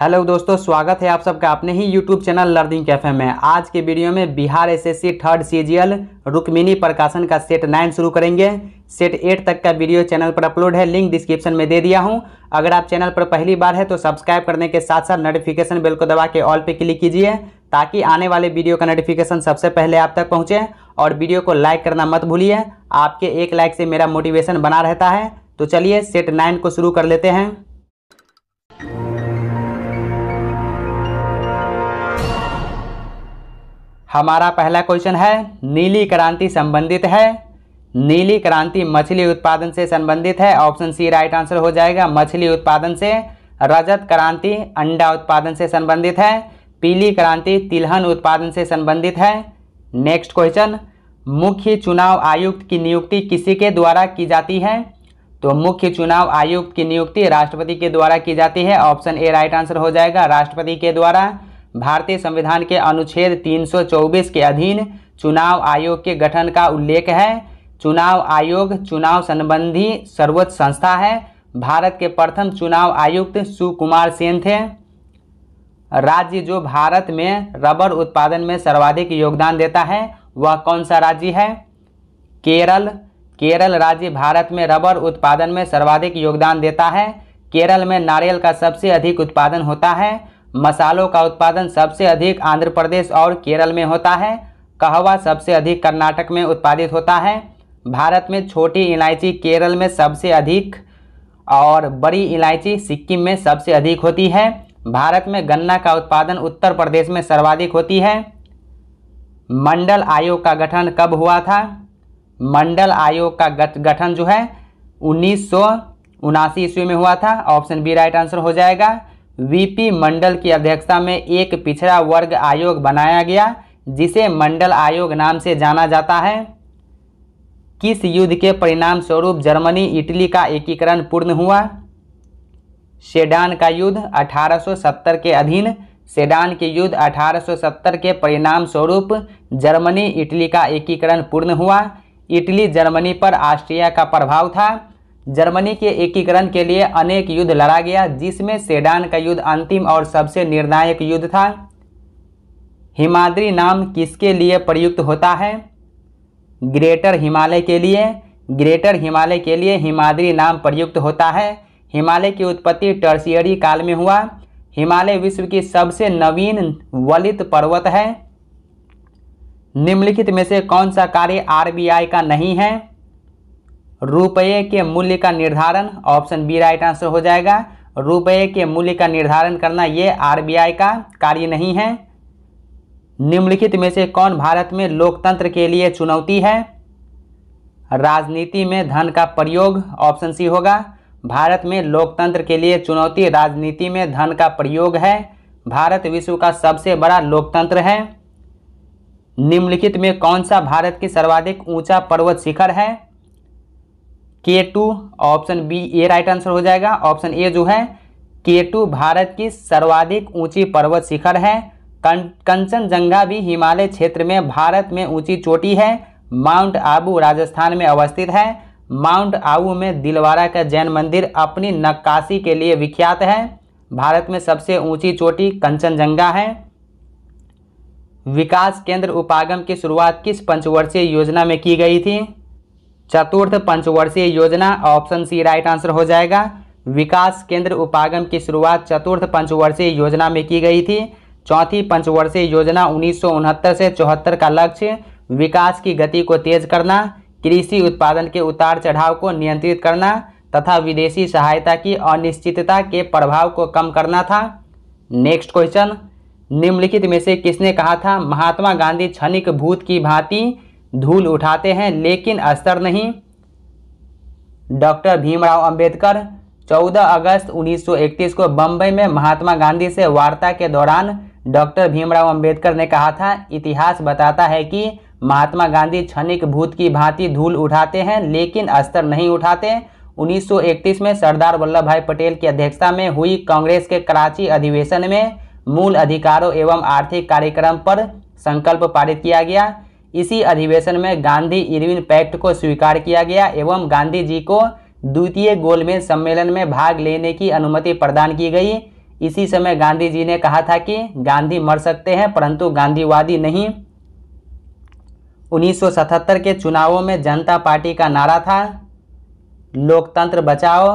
hello दोस्तों स्वागत है आप सबका अपने ही यूट्यूब चैनल लर्निंग कैफे में आज के वीडियो में Bihar SSC third CGL Rukmini Prakashan का सेट नाइन शुरू करेंगे सेट एट तक का वीडियो चैनल पर अपलोड है लिंक डिस्क्रिप्शन में दे दिया हूं अगर आप चैनल पर पहली बार है तो सब्सक्राइब करने के साथ साथ नोटिफिकेशन बिल को दबा के ऑल पर क्लिक कीजिए ताकि आने वाले वीडियो का नोटिफिकेशन सबसे पहले आप तक पहुँचे और वीडियो को लाइक करना मत भूलिए आपके एक लाइक से मेरा मोटिवेशन बना रहता है तो चलिए सेट नाइन को शुरू कर लेते हैं हमारा पहला क्वेश्चन है नीली क्रांति संबंधित है नीली क्रांति मछली उत्पादन से संबंधित है ऑप्शन सी राइट आंसर हो जाएगा मछली उत्पादन से रजत क्रांति अंडा उत्पादन से संबंधित है पीली क्रांति तिलहन उत्पादन से संबंधित है नेक्स्ट क्वेश्चन मुख्य चुनाव आयुक्त की नियुक्ति किसी के द्वारा की जाती है तो मुख्य चुनाव आयुक्त की नियुक्ति राष्ट्रपति के द्वारा की जाती है ऑप्शन ए राइट आंसर हो जाएगा राष्ट्रपति के द्वारा भारतीय संविधान के अनुच्छेद 324 के अधीन चुनाव आयोग के गठन का उल्लेख है चुनाव आयोग चुनाव संबंधी सर्वोच्च संस्था है भारत के प्रथम चुनाव आयुक्त सुकुमार सेन थे राज्य जो भारत में रबर उत्पादन में सर्वाधिक योगदान देता है वह कौन सा राज्य है केरल केरल राज्य भारत में रबर उत्पादन में सर्वाधिक योगदान देता है केरल में नारियल का सबसे अधिक उत्पादन होता है मसालों का उत्पादन सबसे अधिक आंध्र प्रदेश और केरल में होता है कहवा सबसे अधिक कर्नाटक में उत्पादित होता है भारत में छोटी इलायची केरल में सबसे अधिक और बड़ी इलायची सिक्किम में सबसे अधिक होती है भारत में गन्ना का उत्पादन उत्तर प्रदेश में सर्वाधिक होती है मंडल आयोग का गठन कब हुआ था मंडल आयोग का गठन जो है उन्नीस ईस्वी में हुआ था ऑप्शन बी राइट आंसर हो जाएगा वीपी मंडल की अध्यक्षता में एक पिछड़ा वर्ग आयोग बनाया गया जिसे मंडल आयोग नाम से जाना जाता है किस युद्ध के परिणाम स्वरूप जर्मनी इटली का एकीकरण पूर्ण हुआ सेडान का युद्ध 1870 के अधीन सेडान के युद्ध 1870 के परिणाम स्वरूप जर्मनी इटली का एकीकरण पूर्ण हुआ इटली जर्मनी पर ऑस्ट्रिया का प्रभाव था जर्मनी के एकीकरण के लिए अनेक युद्ध लड़ा गया जिसमें सेडान का युद्ध अंतिम और सबसे निर्णायक युद्ध था हिमाद्री नाम किसके लिए प्रयुक्त होता है ग्रेटर हिमालय के लिए ग्रेटर हिमालय के लिए हिमाद्री नाम प्रयुक्त होता है हिमालय की उत्पत्ति टर्सियरी काल में हुआ हिमालय विश्व की सबसे नवीन वलित पर्वत है निम्नलिखित में से कौन सा कार्य आरबीआई का नहीं है रुपये के मूल्य का निर्धारण ऑप्शन बी राइट आंसर हो जाएगा रुपये के मूल्य का निर्धारण करना ये आरबीआई का कार्य नहीं है निम्नलिखित में से कौन भारत में लोकतंत्र के लिए चुनौती है राजनीति में धन का प्रयोग ऑप्शन सी होगा भारत में लोकतंत्र के लिए चुनौती राजनीति में धन का प्रयोग है भारत विश्व का सबसे बड़ा लोकतंत्र है निम्नलिखित में कौन सा भारत की सर्वाधिक ऊंचा पर्वत शिखर है K two option B a right answer हो जाएगा ऑप्शन ए जो है के टू भारत की सर्वाधिक ऊंची पर्वत शिखर है कं कंचनजंगा भी हिमालय क्षेत्र में भारत में ऊंची चोटी है माउंट आबू राजस्थान में अवस्थित है माउंट आबू में दिलवारा का जैन मंदिर अपनी नक्काशी के लिए विख्यात है भारत में सबसे ऊंची चोटी कंचनजंगा है विकास केंद्र उपागम की शुरुआत किस पंचवर्षीय योजना में की गई थी चतुर्थ पंचवर्षीय योजना ऑप्शन सी राइट आंसर हो जाएगा विकास केंद्र उपागम की शुरुआत चतुर्थ पंचवर्षीय योजना में की गई थी चौथी पंचवर्षीय योजना उन्नीस से चौहत्तर का लक्ष्य विकास की गति को तेज करना कृषि उत्पादन के उतार चढ़ाव को नियंत्रित करना तथा विदेशी सहायता की अनिश्चितता के प्रभाव को कम करना था नेक्स्ट क्वेश्चन निम्नलिखित में से किसने कहा था महात्मा गांधी क्षणिक भूत की भांति धूल उठाते हैं लेकिन असर नहीं डॉक्टर भीमराव अंबेडकर 14 अगस्त 1931 को बम्बई में महात्मा गांधी से वार्ता के दौरान डॉक्टर भीमराव अंबेडकर ने कहा था इतिहास बताता है कि महात्मा गांधी क्षणिक भूत की भांति धूल उठाते हैं लेकिन अस्तर नहीं उठाते 1931 में सरदार वल्लभ भाई पटेल की अध्यक्षता में हुई कांग्रेस के कराची अधिवेशन में मूल अधिकारों एवं आर्थिक कार्यक्रम पर संकल्प पारित किया गया इसी अधिवेशन में गांधी इरविन पैक्ट को स्वीकार किया गया एवं गांधी जी को द्वितीय गोलमेज सम्मेलन में भाग लेने की अनुमति प्रदान की गई इसी समय गांधी जी ने कहा था कि गांधी मर सकते हैं परंतु गांधीवादी नहीं 1977 के चुनावों में जनता पार्टी का नारा था लोकतंत्र बचाओ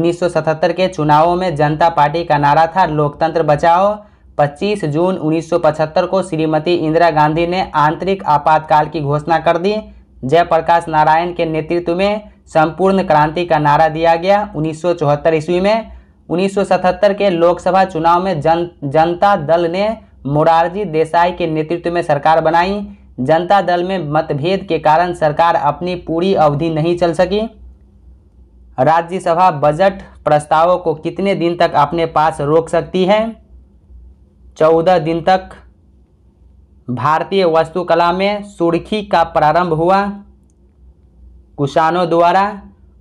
1977 के चुनावों में जनता पार्टी का नारा था लोकतंत्र बचाओ 25 जून 1975 को श्रीमती इंदिरा गांधी ने आंतरिक आपातकाल की घोषणा कर दी जयप्रकाश नारायण के नेतृत्व में संपूर्ण क्रांति का नारा दिया गया उन्नीस ईस्वी में 1977 के लोकसभा चुनाव में जन जनता दल ने मोरारजी देसाई के नेतृत्व में सरकार बनाई जनता दल में मतभेद के कारण सरकार अपनी पूरी अवधि नहीं चल सकी राज्यसभा बजट प्रस्तावों को कितने दिन तक अपने पास रोक सकती है चौदह दिन तक भारतीय वास्तुकला में सुर्खी का प्रारंभ हुआ कुषाणों द्वारा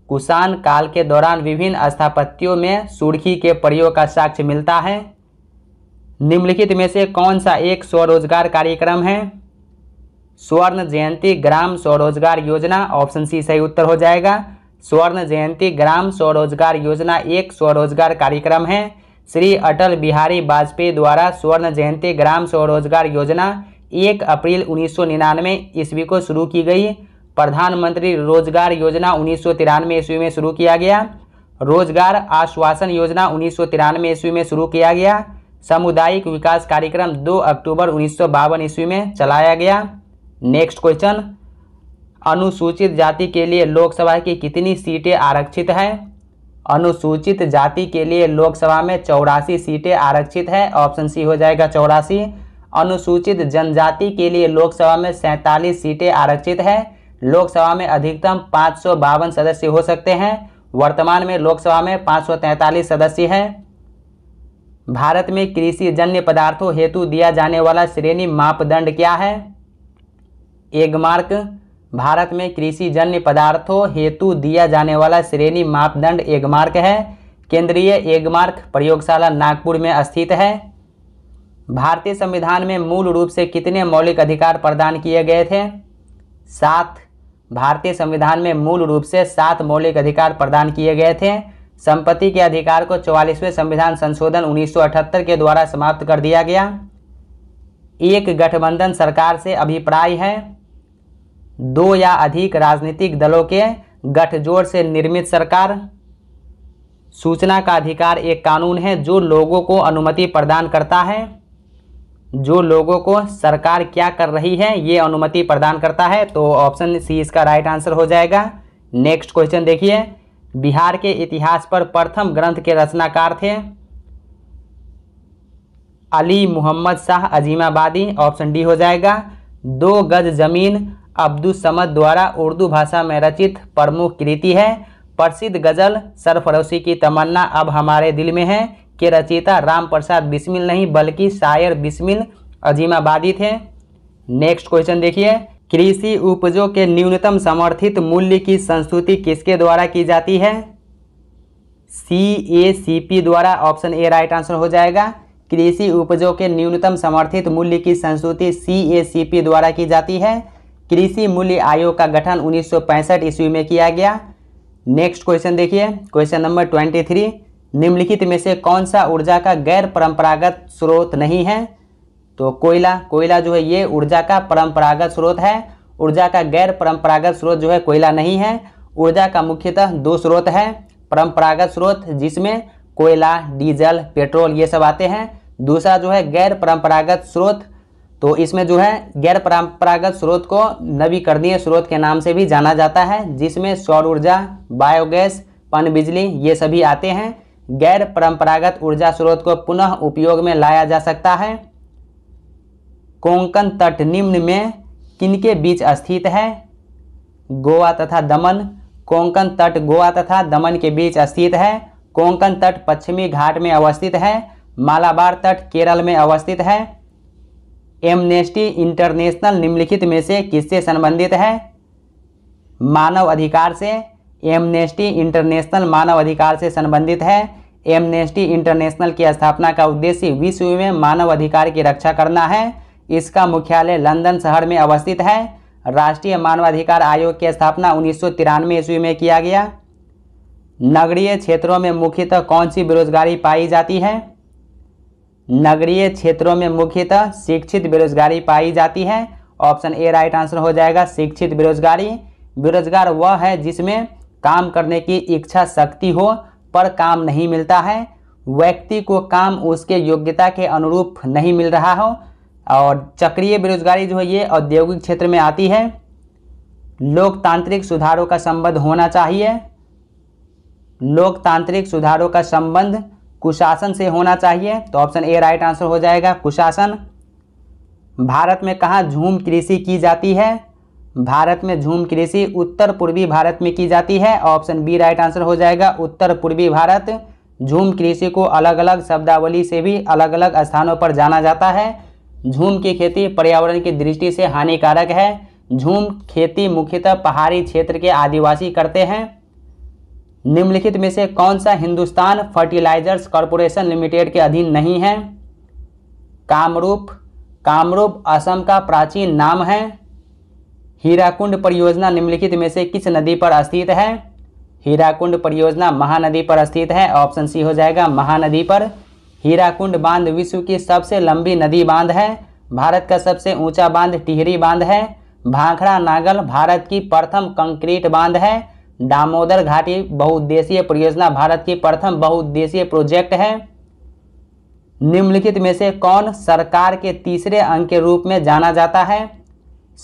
कुषाण काल के दौरान विभिन्न स्थापत्यों में सुर्खी के प्रयोग का साक्ष्य मिलता है निम्नलिखित में से कौन सा एक स्वरोजगार कार्यक्रम है स्वर्ण जयंती ग्राम स्वरोजगार योजना ऑप्शन सी सही उत्तर हो जाएगा स्वर्ण जयंती ग्राम स्वरोजगार योजना एक स्वरोजगार कार्यक्रम है श्री अटल बिहारी वाजपेयी द्वारा स्वर्ण जयंती ग्राम स्वरोजगार योजना एक अप्रैल उन्नीस सौ ईस्वी को शुरू की गई प्रधानमंत्री रोजगार योजना उन्नीस सौ ईस्वी में शुरू किया गया रोजगार आश्वासन योजना उन्नीस सौ ईस्वी में शुरू किया गया सामुदायिक विकास कार्यक्रम 2 अक्टूबर उन्नीस ईस्वी में चलाया गया नेक्स्ट क्वेश्चन अनुसूचित जाति के लिए लोकसभा की कितनी सीटें आरक्षित हैं अनुसूचित जाति के लिए लोकसभा में चौरासी सीटें आरक्षित है ऑप्शन सी हो जाएगा चौरासी अनुसूचित जनजाति के लिए लोकसभा में सैंतालीस सीटें आरक्षित हैं लोकसभा में अधिकतम पाँच सदस्य हो सकते हैं वर्तमान में लोकसभा में पाँच सदस्य हैं भारत में कृषि जन्य पदार्थों हेतु दिया जाने वाला श्रेणी मापदंड क्या है एक मार्क भारत में कृषि जन्य पदार्थों हेतु दिया जाने वाला श्रेणी मापदंड एगमार्क है केंद्रीय एगमार्क प्रयोगशाला नागपुर में स्थित है भारतीय संविधान में मूल रूप से कितने मौलिक अधिकार प्रदान किए गए थे सात भारतीय संविधान में मूल रूप से सात मौलिक अधिकार प्रदान किए गए थे संपत्ति के अधिकार को चौवालीसवें संविधान संशोधन 1978 के द्वारा समाप्त कर दिया गया एक गठबंधन सरकार से अभिप्राय है दो या अधिक राजनीतिक दलों के गठजोड़ से निर्मित सरकार सूचना का अधिकार एक कानून है जो लोगों को अनुमति प्रदान करता है जो लोगों को सरकार क्या कर रही है ये अनुमति प्रदान करता है तो ऑप्शन सी इसका राइट आंसर हो जाएगा नेक्स्ट क्वेश्चन देखिए बिहार के इतिहास पर प्रथम ग्रंथ के रचनाकार थे अली मोहम्मद शाह अजीमाबादी ऑप्शन डी हो जाएगा दो गज जमीन अब्दुल समद द्वारा उर्दू भाषा में रचित प्रमुख कृति है प्रसिद्ध गज़ल सरफरोशी की तमन्ना अब हमारे दिल में है के रचयिता राम प्रसाद बिस्मिल नहीं बल्कि शायर बिस्मिल अजीमाबादी थे नेक्स्ट क्वेश्चन देखिए कृषि उपजों के न्यूनतम समर्थित मूल्य की संस्तुति किसके द्वारा की जाती है सी ए सी पी द्वारा ऑप्शन ए राइट आंसर हो जाएगा कृषि उपजों के न्यूनतम समर्थित मूल्य की संस्तुति सी ए सी पी द्वारा की जाती है कृषि मूल्य आयोग का गठन उन्नीस ईस्वी में किया गया नेक्स्ट क्वेश्चन देखिए क्वेश्चन नंबर ट्वेंटी थ्री निम्नलिखित में से कौन सा ऊर्जा का गैर परंपरागत स्रोत नहीं है तो कोयला कोयला जो है ये ऊर्जा का परंपरागत स्रोत है ऊर्जा का गैर परंपरागत स्रोत जो है कोयला नहीं है ऊर्जा का मुख्यतः दो स्रोत है परंपरागत स्रोत जिसमें कोयला डीजल पेट्रोल ये सब आते हैं दूसरा जो है गैर परंपरागत स्रोत तो इसमें जो है गैर परंपरागत स्रोत को नवीकरणीय स्रोत के नाम से भी जाना जाता है जिसमें सौर ऊर्जा बायोगैस पन बिजली ये सभी आते हैं गैर परंपरागत ऊर्जा स्रोत को पुनः उपयोग में लाया जा सकता है कोंकण तट निम्न में किनके बीच स्थित है गोवा तथा दमन कोंकण तट गोवा तथा दमन के बीच स्थित है कोंकण तट पश्चिमी घाट में अवस्थित है मालाबार तट केरल में अवस्थित है एमनेस्टी इंटरनेशनल निम्नलिखित में से किससे संबंधित है मानव अधिकार से एमनेस्टी इंटरनेशनल मानव अधिकार से संबंधित है एमनेस्टी इंटरनेशनल की स्थापना का उद्देश्य विश्व में मानव अधिकार की रक्षा करना है इसका मुख्यालय लंदन शहर में अवस्थित है राष्ट्रीय मानवाधिकार आयोग की स्थापना उन्नीस सौ ईस्वी में किया गया नगरीय क्षेत्रों में मुख्यतः कौन सी बेरोजगारी पाई जाती है नगरीय क्षेत्रों में मुख्यतः शिक्षित बेरोजगारी पाई जाती है ऑप्शन ए राइट आंसर हो जाएगा शिक्षित बेरोजगारी बेरोजगार वह है जिसमें काम करने की इच्छा शक्ति हो पर काम नहीं मिलता है व्यक्ति को काम उसके योग्यता के अनुरूप नहीं मिल रहा हो और चक्रीय बेरोजगारी जो है ये औद्योगिक क्षेत्र में आती है लोकतांत्रिक सुधारों का संबंध होना चाहिए लोकतांत्रिक सुधारों का संबंध कुशासन से होना चाहिए तो ऑप्शन ए राइट आंसर हो जाएगा कुशासन भारत में कहाँ झूम कृषि की जाती है भारत में झूम कृषि उत्तर पूर्वी भारत में की जाती है ऑप्शन बी राइट आंसर हो जाएगा उत्तर पूर्वी भारत झूम कृषि को अलग अलग शब्दावली से भी अलग अलग स्थानों पर जाना जाता है झूम की खेती पर्यावरण की दृष्टि से हानिकारक है झूम खेती मुख्यतः पहाड़ी क्षेत्र के आदिवासी करते हैं निम्नलिखित में से कौन सा हिंदुस्तान फर्टिलाइजर्स कॉरपोरेशन लिमिटेड के अधीन नहीं है कामरूप कामरूप असम का प्राचीन नाम है हीराकुंड परियोजना निम्नलिखित में से किस नदी पर स्थित है हीराकुंड परियोजना महानदी पर स्थित है ऑप्शन सी हो जाएगा महानदी पर हीराकुंड बांध विश्व की सबसे लंबी नदी बांध है भारत का सबसे ऊंचा बांध टिहरी बांध है भाखड़ा नागल भारत की प्रथम कंक्रीट बांध है दामोदर घाटी बहुउद्देशीय परियोजना भारत की प्रथम बहुउद्देशीय प्रोजेक्ट है निम्नलिखित में से कौन सरकार के तीसरे अंग के रूप में जाना जाता है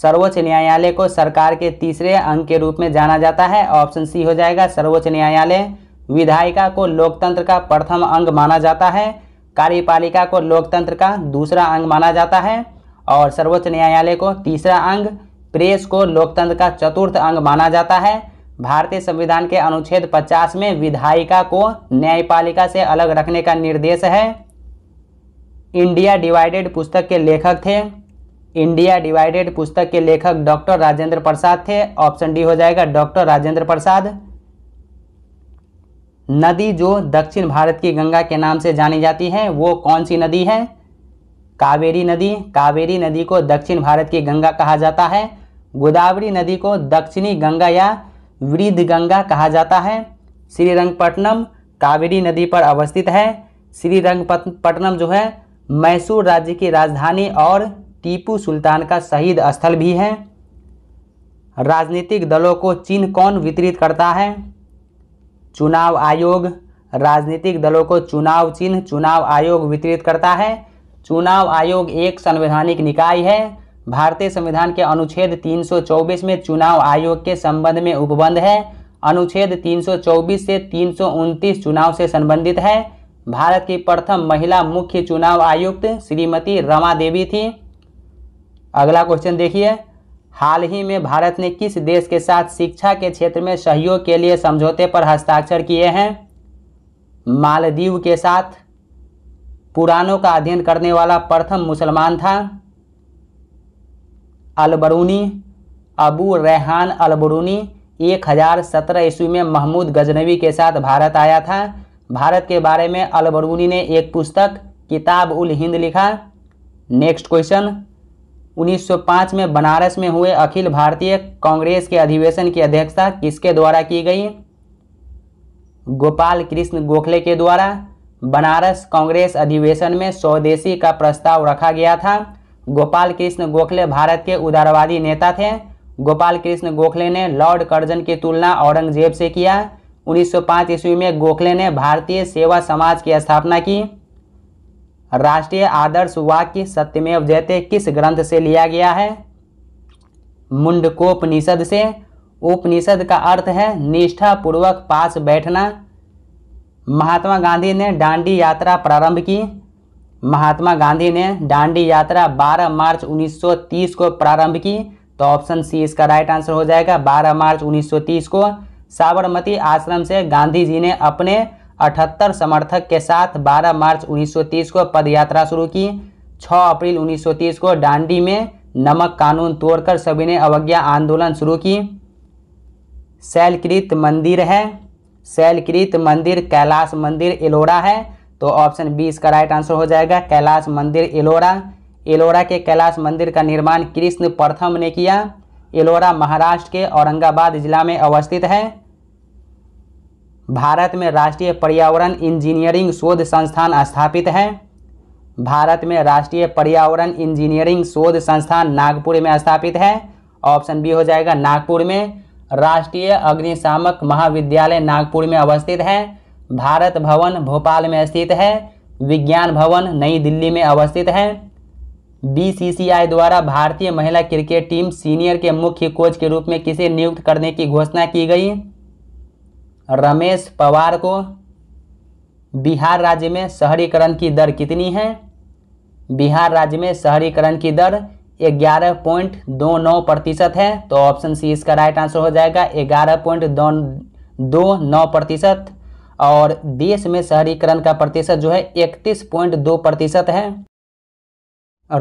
सर्वोच्च न्यायालय को सरकार के तीसरे अंग के रूप में जाना जाता है ऑप्शन सी हो जाएगा सर्वोच्च न्यायालय विधायिका को लोकतंत्र का प्रथम अंग माना जाता है कार्यपालिका को लोकतंत्र का दूसरा अंग माना जाता है और सर्वोच्च न्यायालय को तीसरा अंग प्रेस को लोकतंत्र का चतुर्थ अंग माना जाता है भारतीय संविधान के अनुच्छेद 50 में विधायिका को न्यायपालिका से अलग रखने का निर्देश है इंडिया डिवाइडेड पुस्तक के लेखक थे इंडिया डिवाइडेड पुस्तक के लेखक डॉक्टर राजेंद्र प्रसाद थे ऑप्शन डी हो जाएगा डॉक्टर राजेंद्र प्रसाद नदी जो दक्षिण भारत की गंगा के नाम से जानी जाती है वो कौन सी नदी है कावेरी नदी कावेरी नदी को दक्षिण भारत की गंगा कहा जाता है गोदावरी नदी को दक्षिणी गंगा या वृद्धगंगा कहा जाता है श्रीरंगपट्टनम कावेरी नदी पर अवस्थित है श्रीरंगपट्टनम जो है मैसूर राज्य की राजधानी और टीपू सुल्तान का शहीद स्थल भी है राजनीतिक दलों को चिन्ह कौन वितरित करता है चुनाव आयोग राजनीतिक दलों को चुनाव चिन्ह चुनाव आयोग वितरित करता है चुनाव आयोग एक संवैधानिक निकाय है भारतीय संविधान के अनुच्छेद 324 में चुनाव आयोग के संबंध में उपबंध है अनुच्छेद 324 से 329 चुनाव से संबंधित है भारत की प्रथम महिला मुख्य चुनाव आयुक्त श्रीमती रमा देवी थी अगला क्वेश्चन देखिए हाल ही में भारत ने किस देश के साथ शिक्षा के क्षेत्र में सहयोग के लिए समझौते पर हस्ताक्षर किए हैं मालदीव के साथ पुरानों का अध्ययन करने वाला प्रथम मुसलमान था अलबरूनी अबू रेहान अलबरूनी एक हज़ार सत्रह ईस्वी में महमूद गजनवी के साथ भारत आया था भारत के बारे में अलबरूनी ने एक पुस्तक किताब उल हिंद लिखा नेक्स्ट क्वेश्चन 1905 में बनारस में हुए अखिल भारतीय कांग्रेस के अधिवेशन की अध्यक्षता किसके द्वारा की गई गोपाल कृष्ण गोखले के द्वारा बनारस कांग्रेस अधिवेशन में स्वदेशी का प्रस्ताव रखा गया था गोपाल कृष्ण गोखले भारत के उदारवादी नेता थे गोपाल कृष्ण गोखले ने लॉर्ड कर्जन की तुलना औरंगजेब से किया 1905 ईस्वी में गोखले ने भारतीय सेवा समाज की स्थापना की राष्ट्रीय आदर्श वाक्य सत्यमेव जयते किस ग्रंथ से लिया गया है मुंडकोपनिषद से उपनिषद का अर्थ है निष्ठा पूर्वक पास बैठना महात्मा गांधी ने डांडी यात्रा प्रारंभ की महात्मा गांधी ने डांडी यात्रा 12 मार्च 1930 को प्रारंभ की तो ऑप्शन सी इसका राइट आंसर हो जाएगा 12 मार्च 1930 को साबरमती आश्रम से गांधी जी ने अपने 78 समर्थक के साथ 12 मार्च 1930 को पदयात्रा शुरू की 6 अप्रैल 1930 को डांडी में नमक कानून तोड़कर सभी ने अवज्ञा आंदोलन शुरू की शैलकृत मंदिर है शैलकृत मंदिर कैलाश मंदिर एलोरा है तो ऑप्शन बी इसका राइट आंसर हो जाएगा कैलाश मंदिर एलोरा एलोरा के कैलाश मंदिर का निर्माण कृष्ण प्रथम ने किया एलोरा महाराष्ट्र के औरंगाबाद जिला में अवस्थित है भारत में राष्ट्रीय पर्यावरण इंजीनियरिंग शोध संस्थान स्थापित है भारत में राष्ट्रीय पर्यावरण इंजीनियरिंग शोध संस्थान नागपुर में स्थापित है ऑप्शन बी हो जाएगा नागपुर में राष्ट्रीय अग्निशामक महाविद्यालय नागपुर में अवस्थित है भारत भवन भोपाल में स्थित है विज्ञान भवन नई दिल्ली में अवस्थित है बीसीसीआई द्वारा भारतीय महिला क्रिकेट टीम सीनियर के मुख्य कोच के रूप में किसे नियुक्त करने की घोषणा की गई रमेश पवार को बिहार राज्य में शहरीकरण की दर कितनी है बिहार राज्य में शहरीकरण की दर ग्यारह पॉइंट दो नौ प्रतिशत है तो ऑप्शन सी इसका राइट आंसर हो जाएगा ग्यारह पॉइंट दो नौ प्रतिशत और देश में शहरीकरण का प्रतिशत जो है इकतीस पॉइंट दो प्रतिशत है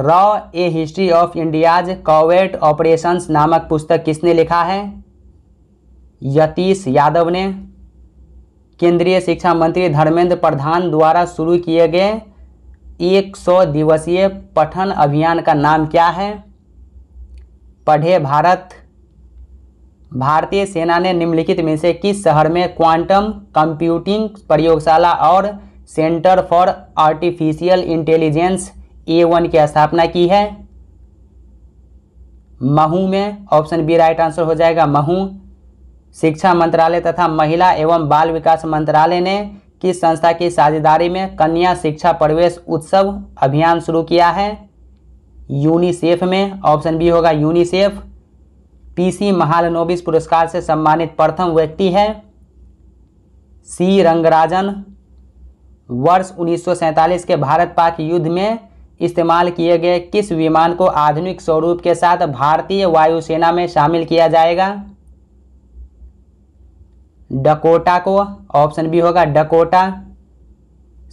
रॉ a history of India's covert operations नामक पुस्तक किसने लिखा है यतीश यादव ने केंद्रीय शिक्षा मंत्री धर्मेंद्र प्रधान द्वारा शुरू किए गए एक सौ दिवसीय पठन अभियान का नाम क्या है पढ़े भारत भारतीय सेना ने निम्नलिखित में से किस शहर में क्वांटम कंप्यूटिंग प्रयोगशाला और centre for artificial intelligence A one की स्थापना की है महू में ऑप्शन बी राइट आंसर हो जाएगा महू शिक्षा मंत्रालय तथा महिला एवं बाल विकास मंत्रालय ने किस संस्था की साझेदारी में कन्या शिक्षा प्रवेश उत्सव अभियान शुरू किया है यूनिसेफ में ऑप्शन बी होगा यूनिसेफ पीसी महालनोबिस पुरस्कार से सम्मानित प्रथम व्यक्ति है सी रंगराजन वर्ष 1947 के भारत पाक युद्ध में इस्तेमाल किए गए किस विमान को आधुनिक स्वरूप के साथ भारतीय वायुसेना में शामिल किया जाएगा डकोटा को ऑप्शन बी होगा डकोटा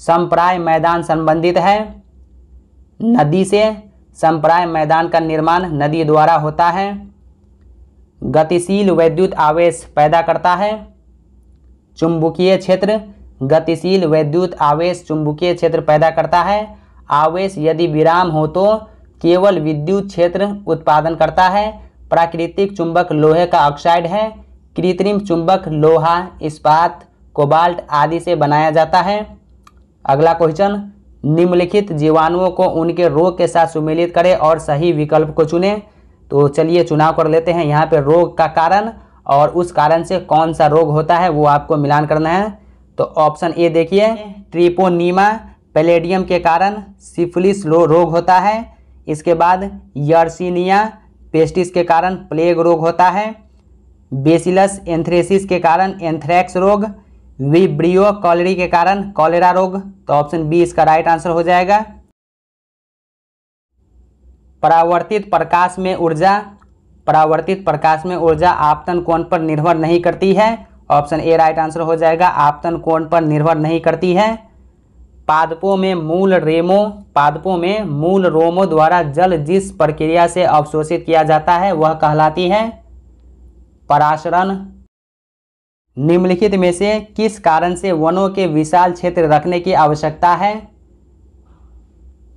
संप्राय मैदान संबंधित है नदी से संप्राय मैदान का निर्माण नदी द्वारा होता है गतिशील वैद्युत आवेश पैदा करता है चुंबकीय क्षेत्र गतिशील वैद्युत आवेश चुंबकीय क्षेत्र पैदा करता है आवेश यदि विराम हो तो केवल विद्युत क्षेत्र उत्पादन करता है प्राकृतिक चुंबक लोहे का ऑक्साइड है कृत्रिम चुंबक लोहा इस्पात कोबाल्ट आदि से बनाया जाता है अगला क्वेश्चन निम्नलिखित जीवाणुओं को उनके रोग के साथ सुमिलित करें और सही विकल्प को चुनें तो चलिए चुनाव कर लेते हैं यहाँ पे रोग का कारण और उस कारण से कौन सा रोग होता है वो आपको मिलान करना है तो ऑप्शन ए देखिए ट्रिपोनीमा पेलेडियम के कारण सिफिलिस रोग होता है इसके बाद यर्सिनिया पेस्टिस के कारण प्लेग रोग होता है बेसिलस एंथ्रेसिस के कारण एंथ्रैक्स रोग विब्रियो कॉलरी के कारण कॉलेरा रोग तो ऑप्शन बी इसका राइट आंसर हो जाएगा परावर्तित प्रकाश में ऊर्जा परावर्तित प्रकाश में ऊर्जा आपतन कोण पर निर्भर नहीं करती है ऑप्शन ए राइट आंसर हो जाएगा आपतन कोण पर निर्भर नहीं करती है पादपों में मूल रेमो पादपों में मूल रोमो द्वारा जल जिस प्रक्रिया से अवशोषित किया जाता है वह कहलाती है पराशरण निम्नलिखित में से किस कारण से वनों के विशाल क्षेत्र रखने की आवश्यकता है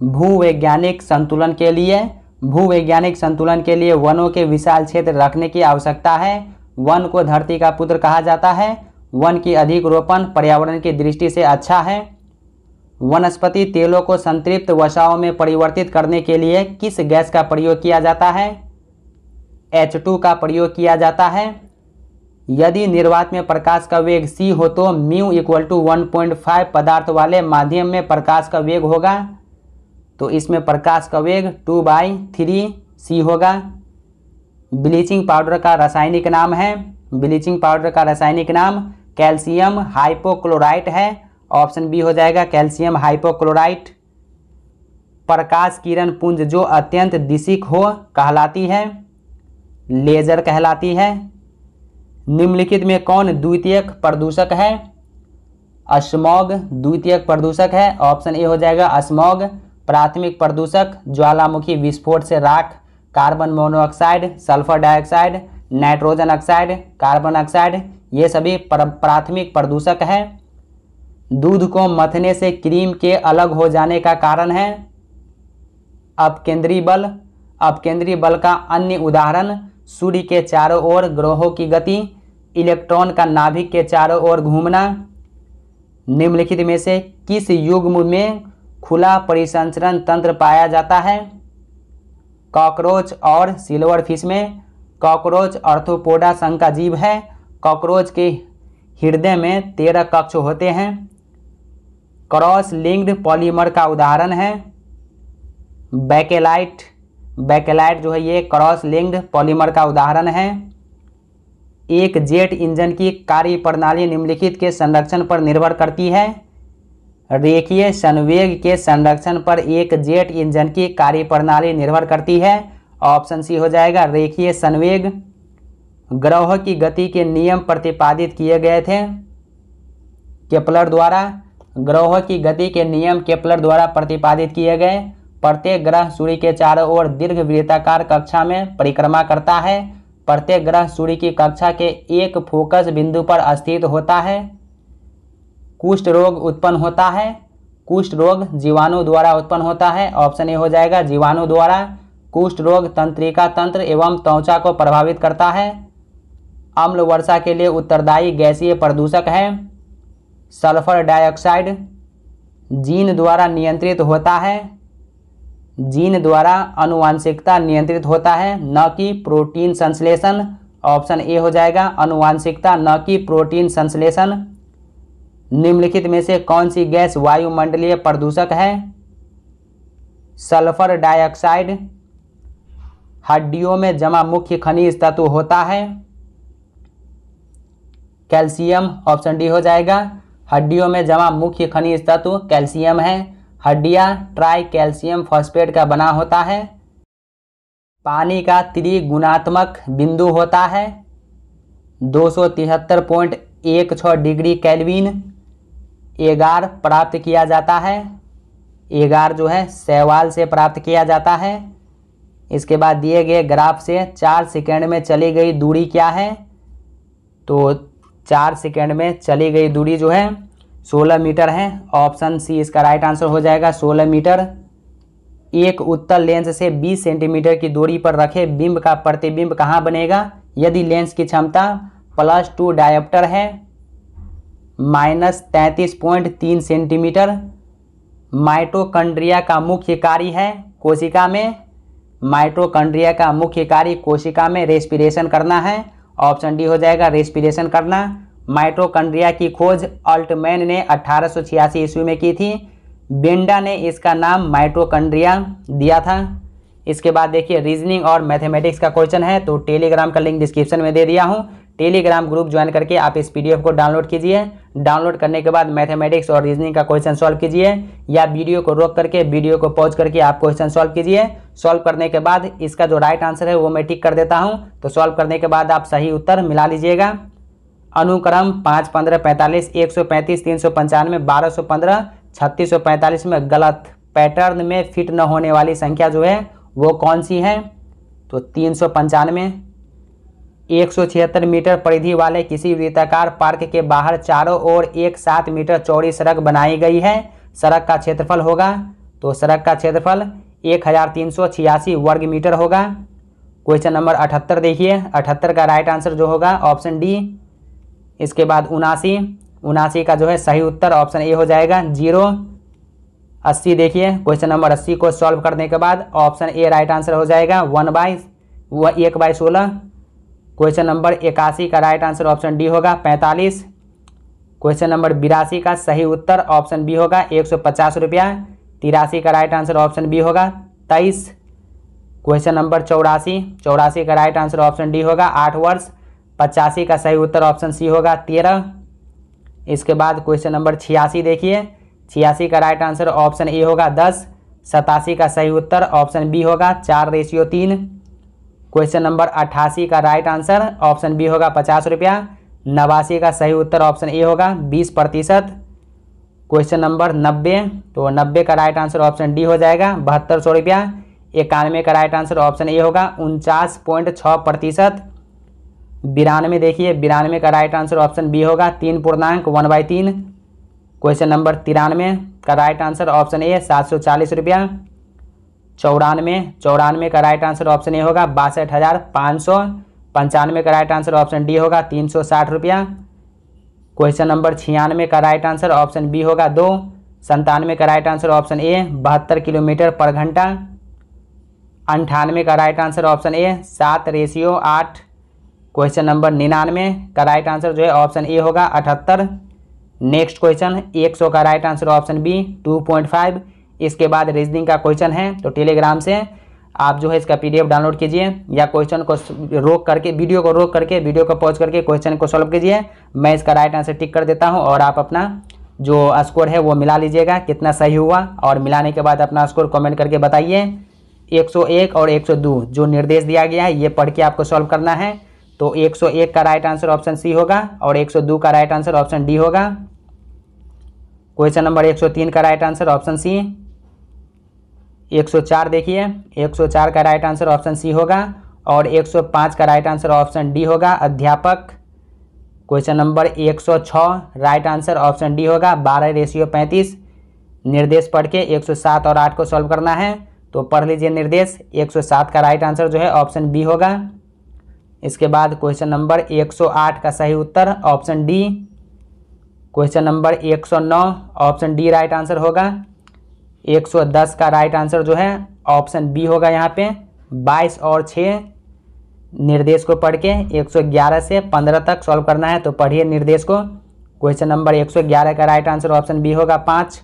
भूवैज्ञानिक संतुलन के लिए भूवैज्ञानिक संतुलन के लिए वनों के विशाल क्षेत्र रखने की आवश्यकता है वन को धरती का पुत्र कहा जाता है वन की अधिक रोपण पर्यावरण की दृष्टि से अच्छा है वनस्पति तेलों को संतृप्त वसाओं में परिवर्तित करने के लिए किस गैस का प्रयोग किया जाता है टू का प्रयोग किया जाता है यदि निर्वात में प्रकाश का वेग सी हो तो mu equal to one point five पदार्थ वाले माध्यम में प्रकाश का वेग होगा तो इसमें प्रकाश का वेग टू बाई थ्री सी होगा ब्लीचिंग पाउडर का रासायनिक नाम है ब्लीचिंग पाउडर का रासायनिक नाम कैल्शियम हाइपोक्लोराइट है ऑप्शन बी हो जाएगा कैल्शियम हाइपोक्लोराइट प्रकाश किरण पुंज जो अत्यंत दिशिक हो कहलाती है लेजर कहलाती है निम्नलिखित में कौन द्वितीयक प्रदूषक है अस्मोग द्वितीयक प्रदूषक है ऑप्शन ए हो जाएगा अस्मोग प्राथमिक प्रदूषक ज्वालामुखी विस्फोट से राख carbon monoxide sulphur dioxide nitrogen oxide carbon oxide ये सभी प्राथमिक प्रदूषक है दूध को मथने से क्रीम के अलग हो जाने का कारण है अपकेंद्रीय बल अपकेंद्रीय बल का अन्य उदाहरण सूर्य के चारों ओर ग्रहों की गति इलेक्ट्रॉन का नाभिक के चारों ओर घूमना निम्नलिखित में से किस युग में खुला परिसंचरण तंत्र पाया जाता है कॉकरोच और सिल्वर फिश में कॉकरोच अर्थोपोडा संघ का जीव है कॉकरोच के हृदय में तेरह कक्ष होते हैं क्रॉस लिंक्ड पॉलीमर का उदाहरण है बैकेलाइट बैकेलाइट जो है ये क्रॉस लिंक्ड पॉलीमर का उदाहरण है एक जेट इंजन की कार्य प्रणाली निम्नलिखित के संरक्षण पर निर्भर करती है रेखीय संवेग के संरक्षण पर एक जेट इंजन की कार्यप्रणाली निर्भर करती है ऑप्शन सी हो जाएगा रेखीय संवेग ग्रह की गति के नियम प्रतिपादित किए गए थे केपलर द्वारा ग्रह की गति के नियम केपलर द्वारा प्रतिपादित किए गए प्रत्येक ग्रह सूर्य के चारों ओर दीर्घ वृत्ताकार कक्षा में परिक्रमा करता है प्रत्येक ग्रह सूर्य की कक्षा के एक फोकस बिंदु पर स्थित होता है कुष्ठ रोग उत्पन्न होता है कुष्ठ रोग जीवाणु द्वारा उत्पन्न होता है ऑप्शन ए हो जाएगा जीवाणु द्वारा कुष्ठ रोग तंत्रिका तंत्र एवं त्वचा को प्रभावित करता है अम्ल वर्षा के लिए उत्तरदायी गैसीय प्रदूषक है सल्फर डाइऑक्साइड जीन द्वारा नियंत्रित होता है जीन द्वारा अनुवांशिकता नियंत्रित होता है न कि प्रोटीन संश्लेषण ऑप्शन ए हो जाएगा अनुवांशिकता न कि प्रोटीन संश्लेषण निम्नलिखित में से कौन सी गैस वायुमंडलीय प्रदूषक है सल्फर डाइऑक्साइड हड्डियों में जमा मुख्य खनिज तत्व होता है कैल्शियम ऑप्शन डी हो जाएगा हड्डियों में जमा मुख्य खनिज तत्व कैल्शियम है हड्डिया ट्राई कैल्शियम फॉस्फेट का बना होता है पानी का त्रिगुणात्मक बिंदु होता है दो सौ तिहत्तर पॉइंट एक छः डिग्री कैलविन एगार प्राप्त किया जाता है एगार जो है सहवाल से प्राप्त किया जाता है इसके बाद दिए गए ग्राफ से चार सेकेंड में चली गई दूरी क्या है तो चार सेकेंड में चली गई दूरी जो है सोलह मीटर है ऑप्शन सी इसका राइट आंसर हो जाएगा सोलह मीटर एक उत्तल लेंस से 20 सेंटीमीटर की दूरी पर रखे बिंब का प्रतिबिंब कहाँ बनेगा यदि लेंस की क्षमता प्लस टू डायप्टर है माइनस तैंतीस पॉइंट तीन सेंटीमीटर माइटोकंड्रिया का मुख्य कार्य है कोशिका में माइटोकंड्रिया का मुख्य कार्य कोशिका में रेस्पिरेशन करना है ऑप्शन डी हो जाएगा रेस्पिरेशन करना माइटोकंड्रिया की खोज अल्टमैन ने अठारह ईस्वी में की थी बेंडा ने इसका नाम माइटोकंड्रिया दिया था इसके बाद देखिए रीजनिंग और मैथमेटिक्स का क्वेश्चन है तो टेलीग्राम का लिंक डिस्क्रिप्शन में दे दिया हूँ टेलीग्राम ग्रुप ज्वाइन करके आप इस पीडीएफ को डाउनलोड कीजिए डाउनलोड करने के बाद मैथमेटिक्स और रीजनिंग का क्वेश्चन सॉल्व कीजिए या वीडियो को रोक करके वीडियो को पॉज करके आप क्वेश्चन सॉल्व कीजिए सॉल्व करने के बाद इसका जो राइट आंसर है वो मैं टिक कर देता हूँ तो सॉल्व करने के बाद आप सही उत्तर मिला लीजिएगा अनुक्रम पाँच पंद्रह पैंतालीस एक सौ पैंतीस तीन सौ पंचानवे बारह सौ पंद्रह छत्तीस सौ पैंतालीस में गलत पैटर्न में फिट न होने वाली संख्या जो है वो कौन सी है तो तीन सौ पंचानवे एक मीटर परिधि वाले किसी वृत्ताकार पार्क के बाहर चारों ओर एक सात मीटर चौड़ी सड़क बनाई गई है सड़क का क्षेत्रफल होगा तो सड़क का क्षेत्रफल एक वर्ग मीटर होगा क्वेश्चन नंबर अठहत्तर देखिए अठहत्तर का राइट आंसर जो होगा ऑप्शन डी इसके बाद उनासी उनासी का जो है सही उत्तर ऑप्शन ए हो जाएगा जीरो अस्सी देखिए क्वेश्चन नंबर अस्सी को सॉल्व करने के बाद ऑप्शन ए राइट आंसर हो जाएगा वन बाई एक बाई सोलह क्वेश्चन नंबर इक्यासी का राइट आंसर ऑप्शन डी होगा पैंतालीस क्वेश्चन नंबर बिरासी का सही उत्तर ऑप्शन बी होगा एक सौ पचास रुपया तिरासी का राइट आंसर ऑप्शन बी होगा तेईस क्वेश्चन नंबर चौरासी चौरासी का राइट आंसर ऑप्शन डी होगा आठ वर्ष पचासी का सही उत्तर ऑप्शन सी होगा तेरह इसके बाद क्वेश्चन नंबर छियासी देखिए छियासी का राइट आंसर ऑप्शन ए होगा दस सतासी का सही उत्तर ऑप्शन बी होगा चार रेशियो तीन क्वेश्चन नंबर अट्ठासी का राइट आंसर ऑप्शन बी होगा पचास रुपया नवासी का सही उत्तर ऑप्शन ए होगा बीस प्रतिशत क्वेश्चन नंबर नब्बे तो नब्बे का राइट आंसर ऑप्शन डी हो जाएगा बहत्तर सौ रुपया इक्यानवे का राइट आंसर ऑप्शन ए होगा उनचास पॉइंट छः प्रतिशत बिरानवे देखिए बिरानवे का राइट आंसर ऑप्शन बी होगा तीन पूर्णांक वन बाई तीन क्वेश्चन नंबर तिरानवे का राइट आंसर ऑप्शन ए सात सौ चालीस रुपया चौरानवे चौरानवे का राइट आंसर ऑप्शन ए होगा बासठ हज़ार पाँच सौ पंचानवे का राइट आंसर ऑप्शन डी होगा तीन सौ साठ रुपया क्वेश्चन नंबर छियानवे का राइट आंसर ऑप्शन बी होगा दो संतानवे का राइट आंसर ऑप्शन ए बहत्तर किलोमीटर पर घंटा अंठानवे का राइट आंसर ऑप्शन ए सात रेशियो आठ क्वेश्चन नंबर निन्यानवे का राइट आंसर जो है ऑप्शन ए होगा अठहत्तर नेक्स्ट क्वेश्चन एक सौ का right answer option B two point five इसके बाद रीजनिंग का क्वेश्चन है तो टेलीग्राम से आप जो है इसका पीडीएफ डाउनलोड कीजिए या क्वेश्चन को रोक करके वीडियो को रोक करके वीडियो को पॉज करके क्वेश्चन को सॉल्व कीजिए मैं इसका राइट आंसर टिक कर देता हूँ और आप अपना जो स्कोर है वो मिला लीजिएगा कितना सही हुआ और मिलाने के बाद अपना स्कोर कमेंट करके बताइए 101 और 102 जो निर्देश दिया गया है ये पढ़ के आपको सॉल्व करना है तो 101 का राइट आंसर ऑप्शन सी होगा और 102 का राइट आंसर ऑप्शन डी होगा क्वेश्चन नंबर 103 का राइट आंसर ऑप्शन सी 104 देखिए 104 का राइट आंसर ऑप्शन सी होगा और 105 का राइट आंसर ऑप्शन डी होगा अध्यापक question number 106 right answer option D होगा 12 रेशियो 35 निर्देश पढ़ के 107 और 8 को सॉल्व करना है तो पढ़ लीजिए निर्देश 107 का राइट आंसर जो है ऑप्शन बी होगा इसके बाद क्वेश्चन नंबर 108 का सही उत्तर option D question number 109 option D right answer होगा 110 का राइट आंसर जो है ऑप्शन बी होगा यहाँ पे 22 और 6 निर्देश को पढ़ के 111 से 15 तक सॉल्व करना है तो पढ़िए निर्देश को क्वेश्चन नंबर 111 का राइट आंसर ऑप्शन बी होगा पाँच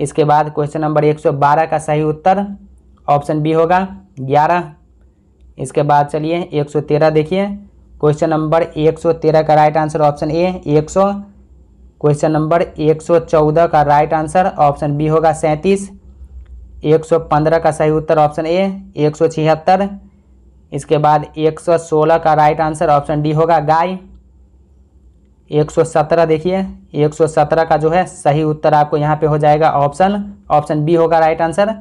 इसके बाद क्वेश्चन नंबर 112 का सही उत्तर ऑप्शन बी होगा ग्यारह इसके बाद चलिए 113 देखिए क्वेश्चन नंबर 113 का राइट आंसर ऑप्शन ए एक सौ क्वेश्चन नंबर 114 का राइट आंसर ऑप्शन बी होगा सैंतीस 115 का सही उत्तर ऑप्शन ए एक इसके बाद 116 का राइट आंसर ऑप्शन डी होगा गाय 117 देखिए 117 का जो है सही उत्तर आपको यहाँ पे हो जाएगा ऑप्शन ऑप्शन बी होगा राइट आंसर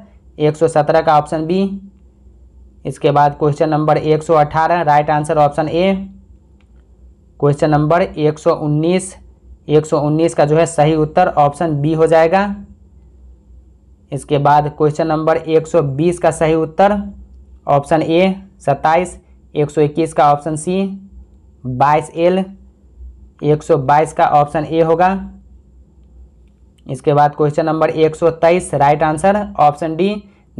117 का ऑप्शन बी इसके बाद question number 118 right answer option A question number 119 का जो है सही उत्तर ऑप्शन बी हो जाएगा इसके बाद क्वेश्चन नंबर 120 का सही उत्तर ऑप्शन ए 27 121 का ऑप्शन सी 22 एल 122 का ऑप्शन ए होगा इसके बाद question number 123 right answer option D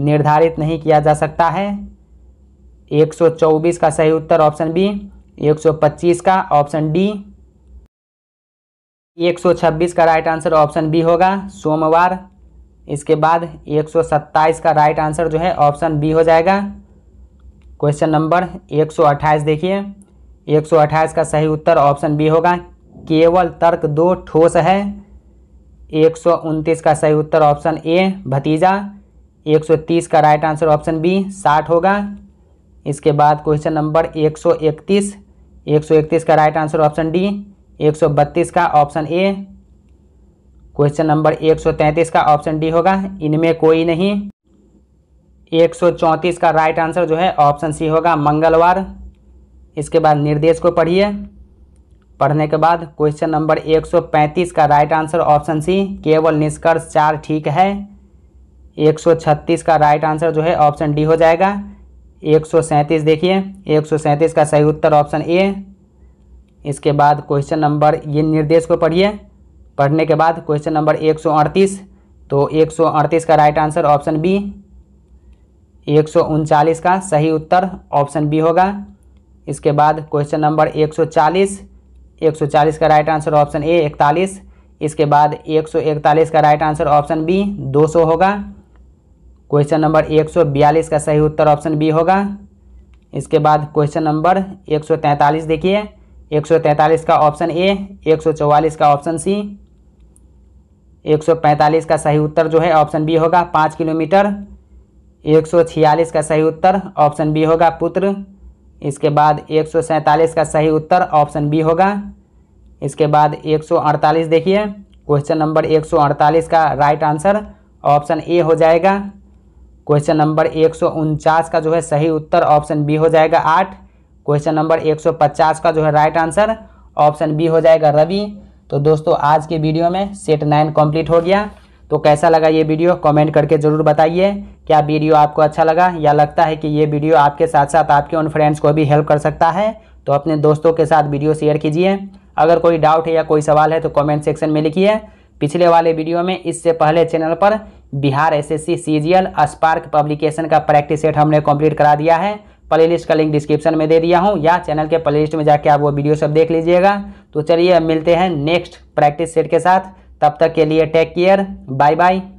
निर्धारित नहीं किया जा सकता है 124 का सही उत्तर ऑप्शन बी 125 का ऑप्शन डी 126 का राइट आंसर ऑप्शन बी होगा सोमवार इसके बाद 127 का राइट आंसर जो है ऑप्शन बी हो जाएगा क्वेश्चन नंबर 128 देखिए 128 का सही उत्तर ऑप्शन बी होगा केवल तर्क दो ठोस है एक का सही उत्तर ऑप्शन ए भतीजा 130 का राइट आंसर ऑप्शन बी साठ होगा इसके बाद क्वेश्चन नंबर 131 131 का राइट आंसर ऑप्शन डी 132 का ऑप्शन ए क्वेश्चन नंबर 133 का ऑप्शन डी होगा इनमें कोई नहीं 134 का राइट आंसर जो है ऑप्शन सी होगा मंगलवार इसके बाद निर्देश को पढ़िए पढ़ने के बाद क्वेश्चन नंबर 135 का राइट आंसर ऑप्शन सी केवल निष्कर्ष चार ठीक है 136 का राइट आंसर जो है ऑप्शन डी हो जाएगा एक देखिए एक का सही उत्तर ऑप्शन ए इसके बाद क्वेश्चन नंबर ये निर्देश को पढ़िए पढ़ने के बाद क्वेश्चन नंबर एक सौ अड़तीस तो एक सौ अड़तीस का राइट आंसर ऑप्शन बी एक सौ उनचालीस का सही उत्तर ऑप्शन बी होगा इसके बाद क्वेश्चन नंबर एक सौ चालीस एक सौ चालीस का राइट आंसर ऑप्शन ए इकतालीस इसके बाद एक सौ इकतालीस का राइट आंसर ऑप्शन बी दो सौ होगा क्वेश्चन नंबर एक सौ बयालीस का सही उत्तर ऑप्शन बी होगा इसके बाद क्वेश्चन नंबर एक सौ तैंतालीस देखिए 143 का ऑप्शन ए 144 का ऑप्शन सी 145 का सही उत्तर जो है ऑप्शन बी होगा पाँच किलोमीटर 146 का सही उत्तर ऑप्शन बी होगा पुत्र इसके बाद 147 का सही उत्तर ऑप्शन बी होगा इसके बाद 148 देखिए क्वेश्चन नंबर 148 का राइट आंसर ऑप्शन ए हो जाएगा क्वेश्चन नंबर एक का जो है सही उत्तर ऑप्शन बी हो जाएगा आठ क्वेश्चन नंबर 150 का जो है राइट आंसर ऑप्शन बी हो जाएगा रवि तो दोस्तों आज के वीडियो में सेट नाइन कंप्लीट हो गया तो कैसा लगा ये वीडियो कमेंट करके ज़रूर बताइए क्या वीडियो आपको अच्छा लगा या लगता है कि ये वीडियो आपके साथ साथ आपके उन फ्रेंड्स को भी हेल्प कर सकता है तो अपने दोस्तों के साथ वीडियो शेयर कीजिए अगर कोई डाउट है या कोई सवाल है तो कमेंट सेक्शन में लिखिए पिछले वाले वीडियो में इससे पहले चैनल पर Bihar SSC CGL spark publication का प्रैक्टिस सेट हमने कंप्लीट करा दिया है प्लेलिस्ट का लिंक डिस्क्रिप्शन में दे दिया हूँ या चैनल के प्लेलिस्ट में जाके आप वो वीडियो सब देख लीजिएगा तो चलिए मिलते हैं नेक्स्ट प्रैक्टिस सेट के साथ तब तक के लिए टेक केयर बाय बाय